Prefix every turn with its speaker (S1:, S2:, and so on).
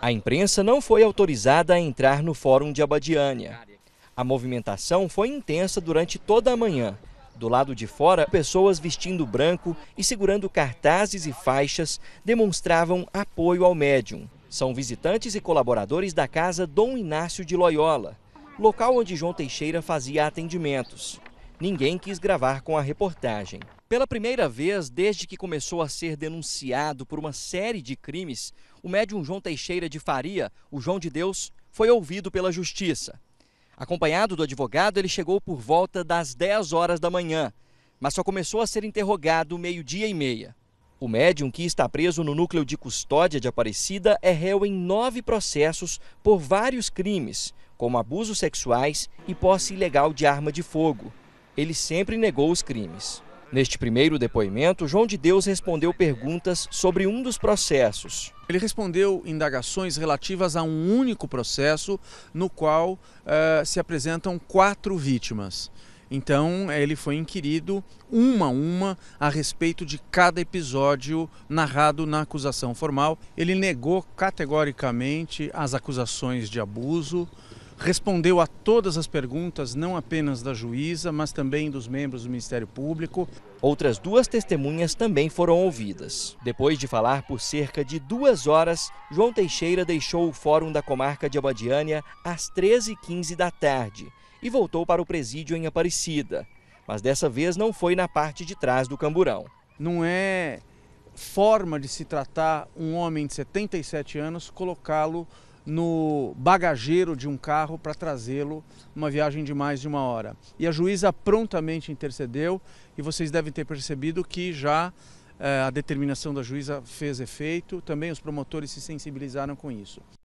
S1: A imprensa não foi autorizada a entrar no Fórum de Abadiânia. A movimentação foi intensa durante toda a manhã. Do lado de fora, pessoas vestindo branco e segurando cartazes e faixas demonstravam apoio ao médium. São visitantes e colaboradores da casa Dom Inácio de Loyola, local onde João Teixeira fazia atendimentos. Ninguém quis gravar com a reportagem. Pela primeira vez desde que começou a ser denunciado por uma série de crimes, o médium João Teixeira de Faria, o João de Deus, foi ouvido pela justiça. Acompanhado do advogado, ele chegou por volta das 10 horas da manhã, mas só começou a ser interrogado meio-dia e meia. O médium que está preso no núcleo de custódia de Aparecida é réu em nove processos por vários crimes, como abusos sexuais e posse ilegal de arma de fogo ele sempre negou os crimes. Neste primeiro depoimento, João de Deus respondeu perguntas sobre um dos processos. Ele respondeu indagações
S2: relativas a um único processo no qual uh, se apresentam quatro vítimas. Então, eh, ele foi inquirido uma a uma a respeito de cada episódio narrado na acusação formal. Ele negou categoricamente as acusações de abuso, respondeu a todas as perguntas, não apenas da juíza, mas também dos membros do Ministério Público. Outras duas testemunhas
S1: também foram ouvidas. Depois de falar por cerca de duas horas, João Teixeira deixou o Fórum da Comarca de Abadiânia às 13h15 da tarde e voltou para o presídio em Aparecida. Mas dessa vez não foi na parte de trás do camburão.
S2: Não é forma de se tratar um homem de 77 anos colocá-lo no bagageiro de um carro para trazê-lo numa viagem de mais de uma hora. E a juíza prontamente intercedeu e vocês devem ter percebido que já eh, a determinação da juíza fez efeito, também os promotores se sensibilizaram com isso.